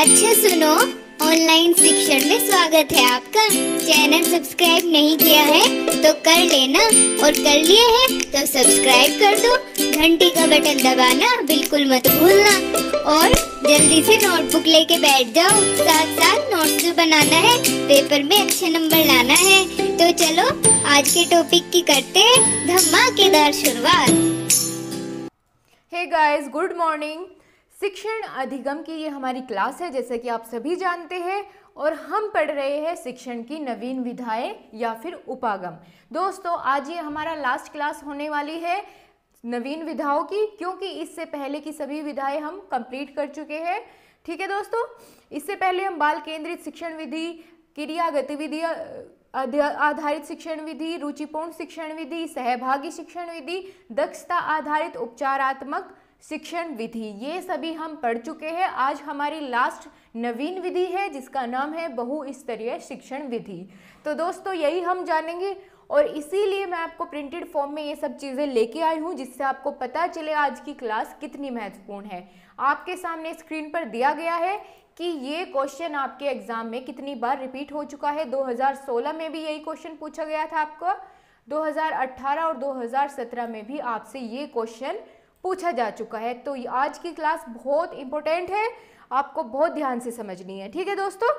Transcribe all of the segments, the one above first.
अच्छा सुनो ऑनलाइन शिक्षण में स्वागत है आपका चैनल सब्सक्राइब नहीं किया है तो कर लेना और कर लिए है तो सब्सक्राइब कर दो घंटी का बटन दबाना बिल्कुल मत भूलना और जल्दी से नोटबुक लेके बैठ जाओ साथ साथ नोट्स भी बनाना है पेपर में अच्छे नंबर लाना है तो चलो आज के टॉपिक की करते हैं धमाकेदार शुरुआत गाइस गुड मॉर्निंग शिक्षण अधिगम की ये हमारी क्लास है जैसे कि आप सभी जानते हैं और हम पढ़ रहे हैं शिक्षण की नवीन विधाएं या फिर उपागम दोस्तों आज ये हमारा लास्ट क्लास होने वाली है नवीन विधाओं की क्योंकि इससे पहले की सभी विधाएं हम कंप्लीट कर चुके हैं ठीक है दोस्तों इससे पहले हम बाल केंद्रित शिक्षण विधि क्रिया गतिविधि आधारित शिक्षण विधि रुचिपूर्ण शिक्षण विधि सहभागी शिक्षण विधि दक्षता आधारित उपचारात्मक शिक्षण विधि ये सभी हम पढ़ चुके हैं आज हमारी लास्ट नवीन विधि है जिसका नाम है बहुस्तरीय शिक्षण विधि तो दोस्तों यही हम जानेंगे और इसीलिए मैं आपको प्रिंटेड फॉर्म में ये सब चीज़ें लेके आई हूँ जिससे आपको पता चले आज की क्लास कितनी महत्वपूर्ण है आपके सामने स्क्रीन पर दिया गया है कि ये क्वेश्चन आपके एग्ज़ाम में कितनी बार रिपीट हो चुका है 2016 में भी यही क्वेश्चन पूछा गया था आपको 2018 और 2017 में भी आपसे ये क्वेश्चन पूछा जा चुका है तो आज की क्लास बहुत इंपॉर्टेंट है आपको बहुत ध्यान से समझनी है ठीक है दोस्तों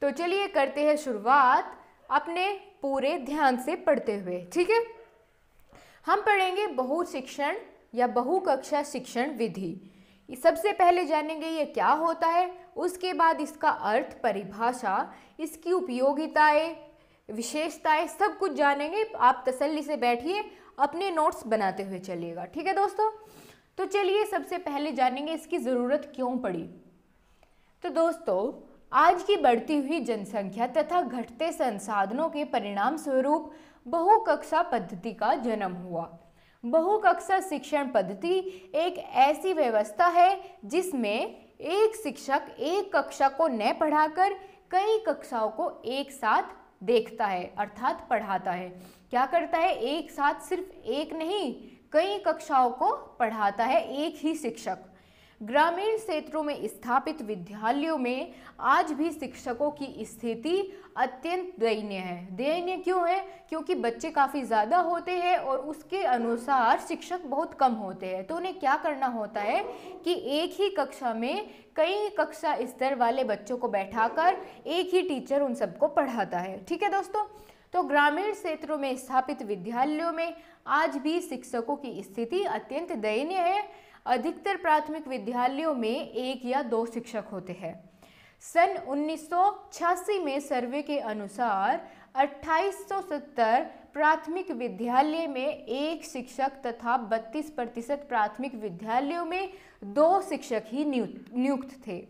तो चलिए करते हैं शुरुआत अपने पूरे ध्यान से पढ़ते हुए ठीक है हम पढ़ेंगे बहु शिक्षण या बहु कक्षा शिक्षण विधि सबसे पहले जानेंगे ये क्या होता है उसके बाद इसका अर्थ परिभाषा इसकी उपयोगिताएं विशेषताएं सब कुछ जानेंगे आप तसल्ली से बैठिए अपने नोट्स बनाते हुए चलिएगा ठीक है दोस्तों तो चलिए सबसे पहले जानेंगे इसकी ज़रूरत क्यों पड़ी तो दोस्तों आज की बढ़ती हुई जनसंख्या तथा घटते संसाधनों के परिणाम स्वरूप बहुकक्षा पद्धति का जन्म हुआ बहुकक्षा शिक्षण पद्धति एक ऐसी व्यवस्था है जिसमें एक शिक्षक एक कक्षा को न पढ़ाकर कई कक्षाओं को एक साथ देखता है अर्थात पढ़ाता है क्या करता है एक साथ सिर्फ एक नहीं कई कक्षाओं को पढ़ाता है एक ही शिक्षक ग्रामीण क्षेत्रों में स्थापित विद्यालयों में आज भी शिक्षकों की स्थिति अत्यंत दयनीय है दयनीय क्यों है क्योंकि बच्चे काफ़ी ज़्यादा होते हैं और उसके अनुसार शिक्षक बहुत कम होते हैं तो उन्हें क्या करना होता है कि एक ही कक्षा में कई कक्षा स्तर वाले बच्चों को बैठाकर एक ही टीचर उन सबको पढ़ाता है ठीक है दोस्तों तो ग्रामीण क्षेत्रों में स्थापित विद्यालयों में आज भी शिक्षकों की स्थिति अत्यंत दयनीय है अधिकतर प्राथमिक विद्यालयों में एक या दो शिक्षक होते हैं सन 1986 में सर्वे के अनुसार 2870 प्राथमिक विद्यालय में एक शिक्षक तथा 32 प्रतिशत प्राथमिक विद्यालयों में दो शिक्षक ही नियुक्त थे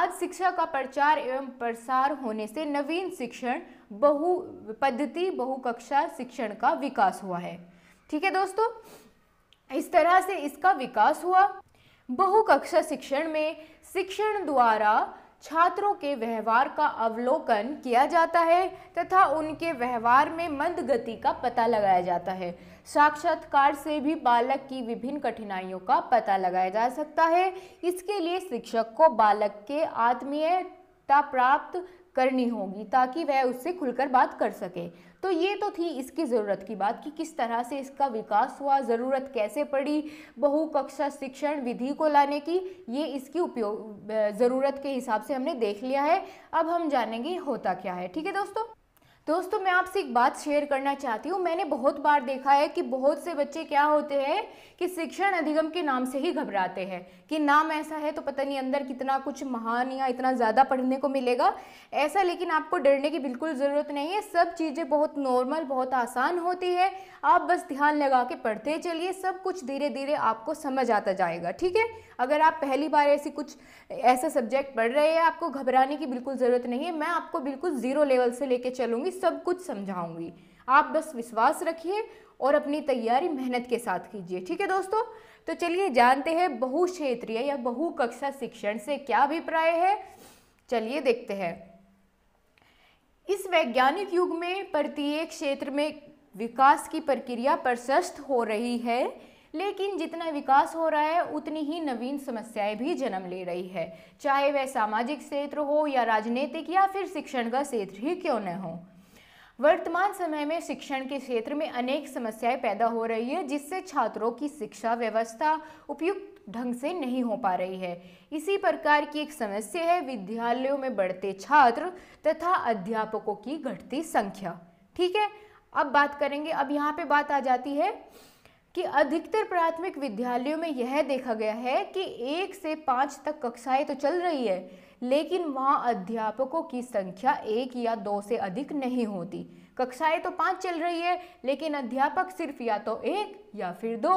आज शिक्षा का प्रचार एवं प्रसार होने से नवीन शिक्षण बहु पद्धति बहुकक्षा शिक्षण का विकास हुआ है ठीक है दोस्तों इस तरह से इसका विकास हुआ बहुकक्षा शिक्षण में शिक्षण द्वारा छात्रों के व्यवहार का अवलोकन किया जाता है तथा उनके व्यवहार में मंद गति का पता लगाया जाता है साक्षात्कार से भी बालक की विभिन्न कठिनाइयों का पता लगाया जा सकता है इसके लिए शिक्षक को बालक के आत्मीयता प्राप्त करनी होगी ताकि वह उससे खुलकर बात कर सके तो ये तो थी इसकी ज़रूरत की बात कि किस तरह से इसका विकास हुआ ज़रूरत कैसे पड़ी बहु कक्षा शिक्षण विधि को लाने की ये इसकी उपयोग ज़रूरत के हिसाब से हमने देख लिया है अब हम जानेंगे होता क्या है ठीक है दोस्तों दोस्तों मैं आपसे एक बात शेयर करना चाहती हूँ मैंने बहुत बार देखा है कि बहुत से बच्चे क्या होते हैं कि शिक्षण अधिगम के नाम से ही घबराते हैं कि नाम ऐसा है तो पता नहीं अंदर कितना कुछ महान या इतना ज़्यादा पढ़ने को मिलेगा ऐसा लेकिन आपको डरने की बिल्कुल ज़रूरत नहीं है सब चीज़ें बहुत नॉर्मल बहुत आसान होती है आप बस ध्यान लगा के पढ़ते चलिए सब कुछ धीरे धीरे आपको समझ आता जाएगा ठीक है अगर आप पहली बार ऐसी कुछ ऐसे सब्जेक्ट पढ़ रहे हैं आपको घबराने की बिल्कुल ज़रूरत नहीं है मैं आपको बिल्कुल ज़ीरो लेवल से लेके चलूँगी सब कुछ समझाऊँगी आप बस विश्वास रखिए और अपनी तैयारी मेहनत के साथ कीजिए ठीक है दोस्तों तो चलिए जानते हैं बहु क्षेत्रीय या बहु कक्षा शिक्षण से क्या अभिप्राय है चलिए देखते हैं इस वैज्ञानिक युग में प्रत्येक क्षेत्र में विकास की प्रक्रिया प्रशस्त हो रही है लेकिन जितना विकास हो रहा है उतनी ही नवीन समस्याएं भी जन्म ले रही है चाहे वह सामाजिक क्षेत्र हो या राजनीतिक या फिर शिक्षण का क्षेत्र ही क्यों न हो वर्तमान समय में शिक्षण के क्षेत्र में अनेक समस्याएं पैदा हो रही है जिससे छात्रों की शिक्षा व्यवस्था उपयुक्त ढंग से नहीं हो पा रही है इसी प्रकार की एक समस्या है विद्यालयों में बढ़ते छात्र तथा अध्यापकों की घटती संख्या ठीक है अब बात करेंगे अब यहाँ पे बात आ जाती है कि अधिकतर प्राथमिक विद्यालयों में यह देखा गया है कि एक से पाँच तक कक्षाएं तो चल रही है लेकिन वहाँ अध्यापकों की संख्या एक या दो से अधिक नहीं होती कक्षाएं तो पाँच चल रही है लेकिन अध्यापक सिर्फ या तो एक या फिर दो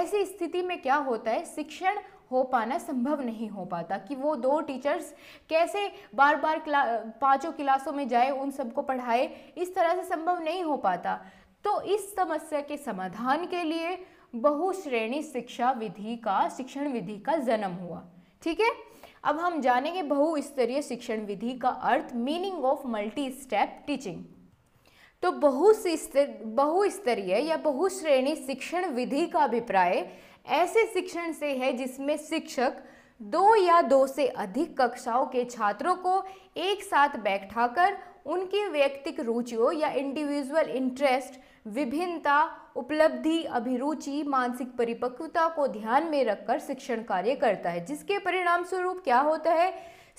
ऐसी स्थिति में क्या होता है शिक्षण हो पाना संभव नहीं हो पाता कि वो दो टीचर्स कैसे बार बार क्ला पाँचों क्लासों में जाए उन सबको पढ़ाए इस तरह से संभव नहीं हो पाता तो इस समस्या के समाधान के लिए बहुश्रेणी शिक्षा विधि का शिक्षण विधि का जन्म हुआ ठीक है अब हम जानेंगे बहुस्तरीय शिक्षण विधि का अर्थ meaning of multi step teaching तो बहुस्तरीय या बहुश्रेणी शिक्षण विधि का अभिप्राय ऐसे शिक्षण से है जिसमें शिक्षक दो या दो से अधिक कक्षाओं के छात्रों को एक साथ बैठाकर उनकी व्यक्तिक रुचियों या इंडिविजुअल इंटरेस्ट विभिन्नता उपलब्धि अभिरुचि मानसिक परिपक्वता को ध्यान में रखकर शिक्षण कार्य करता है जिसके परिणाम स्वरूप क्या होता है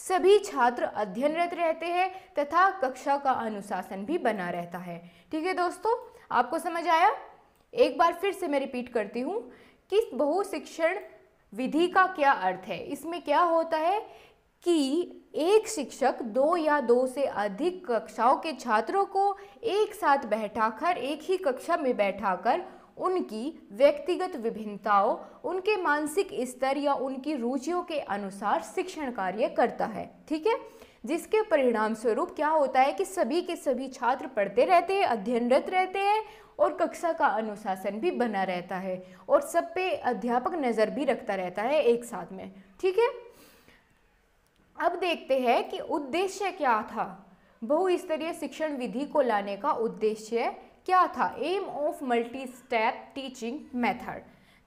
सभी छात्र अध्ययनरत रहते हैं तथा कक्षा का अनुशासन भी बना रहता है ठीक है दोस्तों आपको समझ आया एक बार फिर से मैं रिपीट करती हूँ कि बहुशिक्षण विधि का क्या अर्थ है इसमें क्या होता है कि एक शिक्षक दो या दो से अधिक कक्षाओं के छात्रों को एक साथ बैठाकर एक ही कक्षा में बैठाकर उनकी व्यक्तिगत विभिन्नताओं उनके मानसिक स्तर या उनकी रुचियों के अनुसार शिक्षण कार्य करता है ठीक है जिसके परिणाम स्वरूप क्या होता है कि सभी के सभी छात्र पढ़ते रहते हैं अध्ययनरत रहते हैं और कक्षा का अनुशासन भी बना रहता है और सब पे अध्यापक नज़र भी रखता रहता है एक साथ में ठीक है अब देखते हैं कि उद्देश्य क्या था बहुस्तरीय शिक्षण विधि को लाने का उद्देश्य क्या था aim of multi step teaching method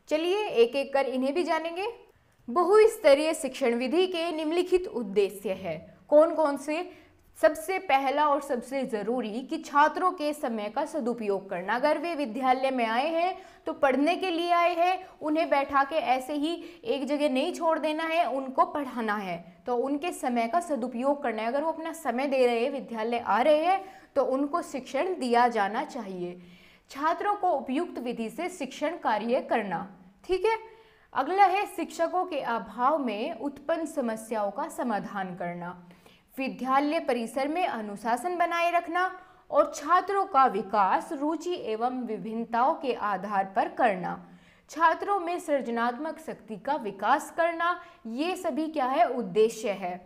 चलिए एक एक कर इन्हें भी जानेंगे बहुस्तरीय शिक्षण विधि के निम्नलिखित उद्देश्य है कौन कौन से सबसे पहला और सबसे ज़रूरी कि छात्रों के समय का सदुपयोग करना अगर वे विद्यालय में आए हैं तो पढ़ने के लिए आए हैं उन्हें बैठा के ऐसे ही एक जगह नहीं छोड़ देना है उनको पढ़ाना है तो उनके समय का सदुपयोग करना है अगर वो अपना समय दे रहे हैं विद्यालय आ रहे हैं तो उनको शिक्षण दिया जाना चाहिए छात्रों को उपयुक्त विधि से शिक्षण कार्य करना ठीक है अगला है शिक्षकों के अभाव में उत्पन्न समस्याओं का समाधान करना विद्यालय परिसर में अनुशासन बनाए रखना और छात्रों का विकास रुचि एवं विभिन्नताओं के आधार पर करना छात्रों में सृजनात्मक शक्ति का विकास करना ये सभी क्या है उद्देश्य है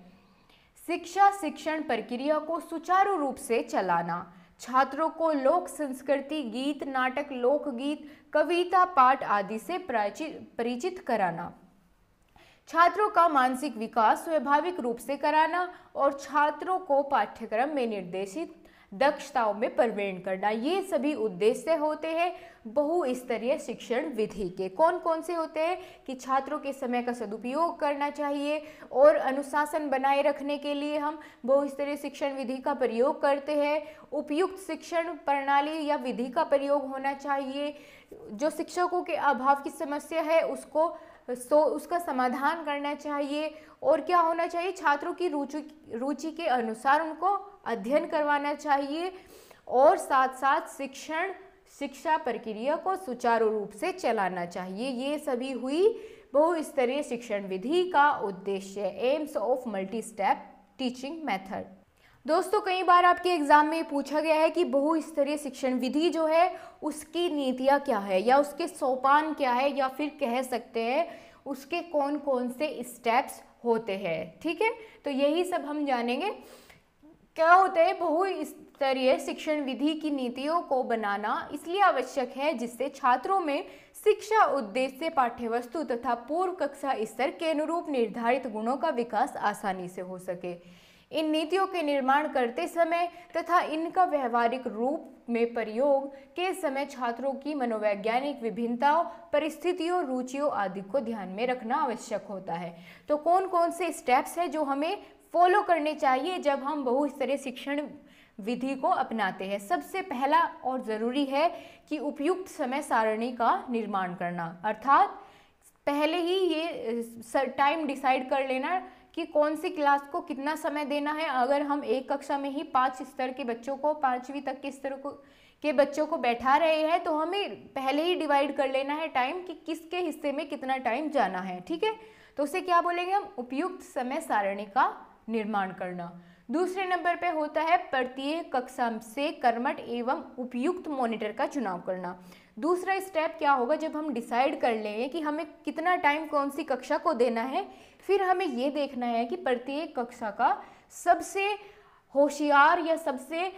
शिक्षा शिक्षण प्रक्रिया को सुचारू रूप से चलाना छात्रों को लोक संस्कृति गीत नाटक लोकगीत कविता पाठ आदि से परिचित कराना छात्रों का मानसिक विकास स्वाभाविक रूप से कराना और छात्रों को पाठ्यक्रम में निर्देशित दक्षताओं में प्रवीण करना ये सभी उद्देश्य होते हैं बहुस्तरीय शिक्षण विधि के कौन कौन से होते हैं कि छात्रों के समय का सदुपयोग करना चाहिए और अनुशासन बनाए रखने के लिए हम बहुस्तरीय शिक्षण विधि का प्रयोग करते हैं उपयुक्त शिक्षण प्रणाली या विधि का प्रयोग होना चाहिए जो शिक्षकों के अभाव की समस्या है उसको सो उसका समाधान करना चाहिए और क्या होना चाहिए छात्रों की रुचि रुचि के अनुसार उनको अध्ययन करवाना चाहिए और साथ साथ शिक्षण शिक्षा प्रक्रिया को सुचारू रूप से चलाना चाहिए ये सभी हुई बहुस्तरीय शिक्षण विधि का उद्देश्य aims of multi step teaching method दोस्तों कई बार आपके एग्ज़ाम में पूछा गया है कि बहुस्तरीय शिक्षण विधि जो है उसकी नीतियाँ क्या है या उसके सोपान क्या है या फिर कह सकते हैं उसके कौन कौन से स्टेप्स होते हैं ठीक है तो यही सब हम जानेंगे क्या होता है बहुस्तरीय शिक्षण विधि की नीतियों को बनाना इसलिए आवश्यक है जिससे छात्रों में शिक्षा उद्देश्य पाठ्यवस्तु तथा पूर्व कक्षा स्तर के अनुरूप निर्धारित गुणों का विकास आसानी से हो सके इन नीतियों के निर्माण करते समय तथा इनका व्यवहारिक रूप में प्रयोग के समय छात्रों की मनोवैज्ञानिक विभिन्नताओं परिस्थितियों रुचियों आदि को ध्यान में रखना आवश्यक होता है तो कौन कौन से स्टेप्स हैं जो हमें फॉलो करने चाहिए जब हम बहुस्तरीय शिक्षण विधि को अपनाते हैं सबसे पहला और ज़रूरी है कि उपयुक्त समय सारणी का निर्माण करना अर्थात पहले ही ये टाइम डिसाइड कर लेना कि कौन सी क्लास को कितना समय देना है अगर हम एक कक्षा में ही पाँच स्तर के बच्चों को पाँचवीं तक के स्तर को के बच्चों को बैठा रहे हैं तो हमें पहले ही डिवाइड कर लेना है टाइम कि किसके हिस्से में कितना टाइम जाना है ठीक है तो उसे क्या बोलेंगे हम उपयुक्त समय सारणी का निर्माण करना दूसरे नंबर पे होता है प्रत्येक कक्षा से कर्मठ एवं उपयुक्त मॉनिटर का चुनाव करना दूसरा स्टेप क्या होगा जब हम डिसाइड कर लेंगे कि हमें कितना टाइम कौन सी कक्षा को देना है फिर हमें ये देखना है कि प्रत्येक कक्षा का सबसे होशियार या सबसे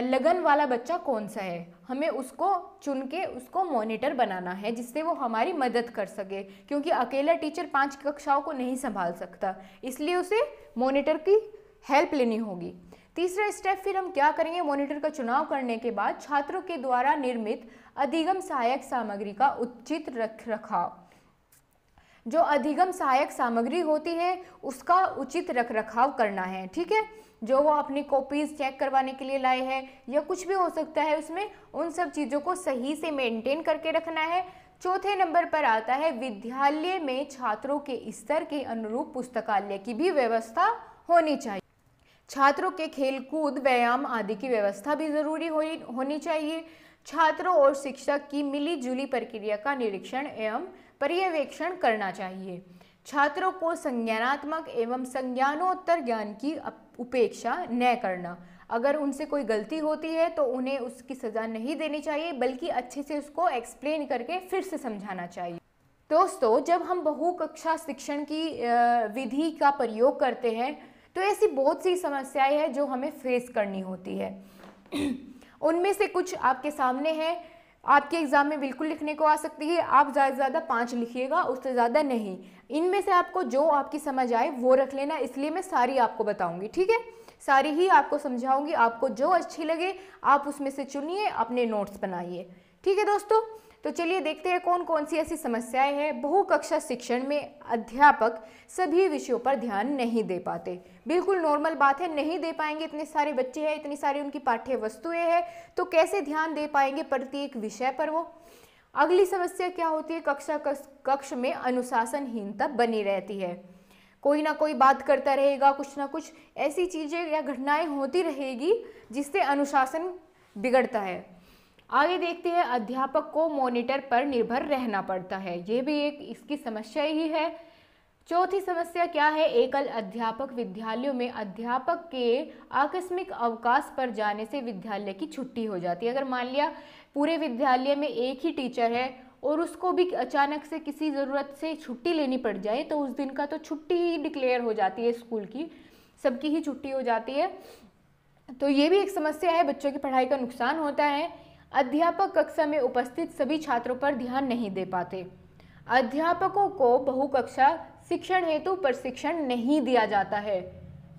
लगन वाला बच्चा कौन सा है हमें उसको चुन के उसको मॉनिटर बनाना है जिससे वो हमारी मदद कर सके क्योंकि अकेला टीचर पांच कक्षाओं को नहीं संभाल सकता इसलिए उसे मॉनिटर की हेल्प लेनी होगी तीसरा स्टेप फिर हम क्या करेंगे मॉनिटर का चुनाव करने के बाद छात्रों के द्वारा निर्मित अधिगम सहायक सामग्री का उचित रख रखाव जो अधिगम सहायक सामग्री होती है उसका उचित रख रखाव करना है ठीक है जो वो अपनी कॉपीज़ चेक करवाने के लिए लाए हैं या कुछ भी हो सकता है उसमें उन सब चीज़ों को सही से मेंटेन करके रखना है चौथे नंबर पर आता है विद्यालय में छात्रों के स्तर के अनुरूप पुस्तकालय की भी व्यवस्था होनी चाहिए छात्रों के खेलकूद व्यायाम आदि की व्यवस्था भी ज़रूरी होनी चाहिए छात्रों और शिक्षक की मिलीजुली प्रक्रिया का निरीक्षण एवं पर्यवेक्षण करना चाहिए छात्रों को संज्ञानात्मक एवं संज्ञानोत्तर ज्ञान की उपेक्षा न करना अगर उनसे कोई गलती होती है तो उन्हें उसकी सज़ा नहीं देनी चाहिए बल्कि अच्छे से उसको एक्सप्लेन करके फिर से समझाना चाहिए दोस्तों जब हम बहु कक्षा शिक्षण की विधि का प्रयोग करते हैं तो ऐसी बहुत सी समस्याएं हैं जो हमें फेस करनी होती है उनमें से कुछ आपके सामने हैं आपके एग्ज़ाम में बिल्कुल लिखने को आ सकती है आप ज़्यादा से ज़्यादा पाँच लिखिएगा उससे ज़्यादा नहीं इनमें से आपको जो आपकी समझ आए वो रख लेना इसलिए मैं सारी आपको बताऊँगी ठीक है सारी ही आपको समझाऊंगी आपको जो अच्छी लगे आप उसमें से चुनिए अपने नोट्स बनाइए ठीक है दोस्तों तो चलिए देखते हैं कौन कौन सी ऐसी समस्याएं हैं बहु कक्षा शिक्षण में अध्यापक सभी विषयों पर ध्यान नहीं दे पाते बिल्कुल नॉर्मल बात है नहीं दे पाएंगे इतने सारे बच्चे हैं इतनी सारी उनकी पाठ्य वस्तुएं हैं तो कैसे ध्यान दे पाएंगे प्रत्येक विषय पर वो अगली समस्या क्या होती है कक्षा कक्ष में अनुशासनहीनता बनी रहती है कोई ना कोई बात करता रहेगा कुछ ना कुछ ऐसी चीज़ें या घटनाएं होती रहेगी जिससे अनुशासन बिगड़ता है आगे देखते हैं अध्यापक को मॉनिटर पर निर्भर रहना पड़ता है ये भी एक इसकी समस्या ही है चौथी समस्या क्या है एकल अध्यापक विद्यालयों में अध्यापक के आकस्मिक अवकाश पर जाने से विद्यालय की छुट्टी हो जाती है अगर मान लिया पूरे विद्यालय में एक ही टीचर है और उसको भी अचानक से किसी ज़रूरत से छुट्टी लेनी पड़ जाए तो उस दिन का तो छुट्टी ही डिक्लेयर हो जाती है स्कूल की सबकी ही छुट्टी हो जाती है तो ये भी एक समस्या है बच्चों की पढ़ाई का नुकसान होता है अध्यापक कक्षा में उपस्थित सभी छात्रों पर ध्यान नहीं दे पाते अध्यापकों को बहुकक्षा शिक्षण हेतु प्रशिक्षण नहीं दिया जाता है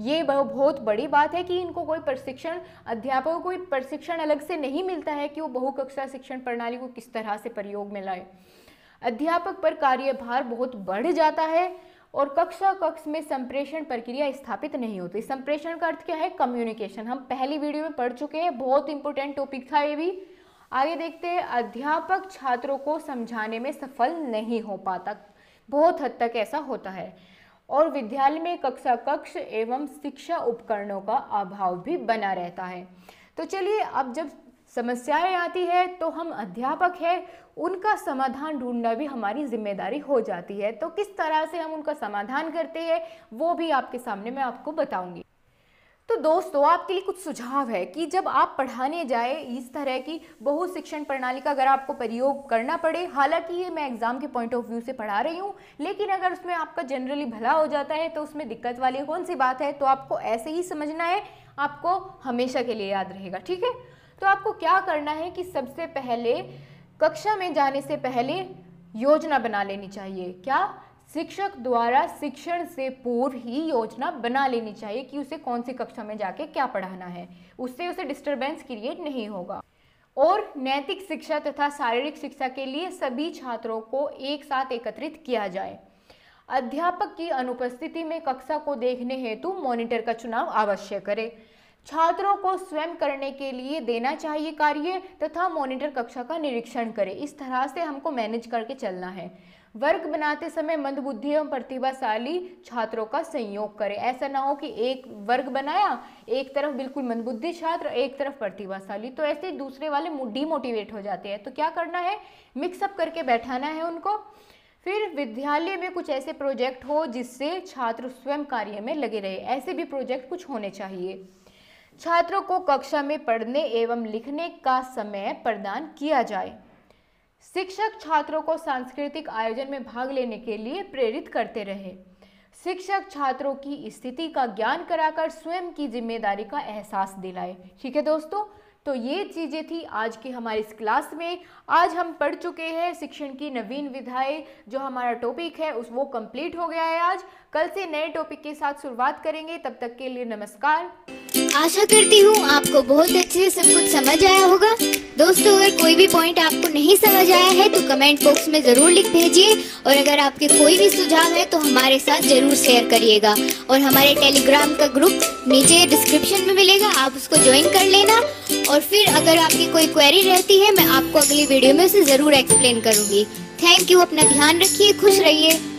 ये बहुत बड़ी बात है कि इनको कोई प्रशिक्षण अध्यापकों को कोई प्रशिक्षण अलग से नहीं मिलता है कि वो बहुकक्षा शिक्षण प्रणाली को किस तरह से प्रयोग में लाए अध्यापक पर कार्यभार बहुत बढ़ जाता है और कक्षा कक्ष में संप्रेषण प्रक्रिया स्थापित नहीं होती संप्रेषण का अर्थ क्या है कम्युनिकेशन हम पहली वीडियो में पढ़ चुके हैं बहुत इंपॉर्टेंट टॉपिक था ये भी आगे देखते हैं अध्यापक छात्रों को समझाने में सफल नहीं हो पाता बहुत हद तक ऐसा होता है और विद्यालय में कक्षा कक्ष एवं शिक्षा उपकरणों का अभाव भी बना रहता है तो चलिए अब जब समस्याएं आती है तो हम अध्यापक है उनका समाधान ढूंढना भी हमारी जिम्मेदारी हो जाती है तो किस तरह से हम उनका समाधान करते हैं वो भी आपके सामने मैं आपको बताऊंगी तो दोस्तों आपके लिए कुछ सुझाव है कि जब आप पढ़ाने जाए इस तरह की बहु शिक्षण प्रणाली का अगर आपको प्रयोग करना पड़े हालांकि ये मैं एग्ज़ाम के पॉइंट ऑफ व्यू से पढ़ा रही हूँ लेकिन अगर उसमें आपका जनरली भला हो जाता है तो उसमें दिक्कत वाली कौन सी बात है तो आपको ऐसे ही समझना है आपको हमेशा के लिए याद रहेगा ठीक है तो आपको क्या करना है कि सबसे पहले कक्षा में जाने से पहले योजना बना लेनी चाहिए क्या शिक्षक द्वारा शिक्षण से पूर्व ही योजना बना लेनी चाहिए कि उसे कौन सी कक्षा में जाके क्या पढ़ाना है उससे उसे डिस्टरबेंस क्रिएट नहीं होगा और नैतिक शिक्षा तथा शारीरिक शिक्षा के लिए सभी छात्रों को एक साथ एकत्रित किया जाए अध्यापक की अनुपस्थिति में कक्षा को देखने हेतु मॉनिटर का चुनाव अवश्य करें छात्रों को स्वयं करने के लिए देना चाहिए कार्य तथा मॉनिटर कक्षा का निरीक्षण करें इस तरह से हमको मैनेज करके चलना है वर्ग बनाते समय मंदबुद्धि एवं प्रतिभाशाली छात्रों का संयोग करें ऐसा ना हो कि एक वर्ग बनाया एक तरफ बिल्कुल मंदबुद्धि छात्र एक तरफ प्रतिभाशाली तो ऐसे दूसरे वाले डिमोटिवेट हो जाते हैं तो क्या करना है मिक्सअप करके बैठाना है उनको फिर विद्यालय में कुछ ऐसे प्रोजेक्ट हो जिससे छात्र स्वयं कार्य में लगे रहे ऐसे भी प्रोजेक्ट कुछ होने चाहिए छात्रों को कक्षा में पढ़ने एवं लिखने का समय प्रदान किया जाए शिक्षक छात्रों को सांस्कृतिक आयोजन में भाग लेने के लिए प्रेरित करते रहे शिक्षक छात्रों की स्थिति का ज्ञान कराकर स्वयं की जिम्मेदारी का एहसास दिलाए ठीक है दोस्तों तो ये चीज़ें थी आज की हमारी इस क्लास में आज हम पढ़ चुके हैं शिक्षण की नवीन विधाएं जो हमारा टॉपिक है उस वो कंप्लीट हो गया है आज कल से नए टॉपिक के साथ शुरुआत करेंगे तब तक के लिए नमस्कार आशा करती हूँ आपको बहुत अच्छे से सब कुछ समझ आया होगा दोस्तों अगर कोई भी पॉइंट आपको नहीं समझ आया है तो कमेंट बॉक्स में ज़रूर लिख भेजिए और अगर आपके कोई भी सुझाव है तो हमारे साथ ज़रूर शेयर करिएगा और हमारे टेलीग्राम का ग्रुप नीचे डिस्क्रिप्शन में मिलेगा आप उसको ज्वाइन कर लेना और फिर अगर आपकी कोई क्वेरी रहती है मैं आपको अगली वीडियो में उसे ज़रूर एक्सप्लेन करूंगी थैंक यू अपना ध्यान रखिए खुश रहिए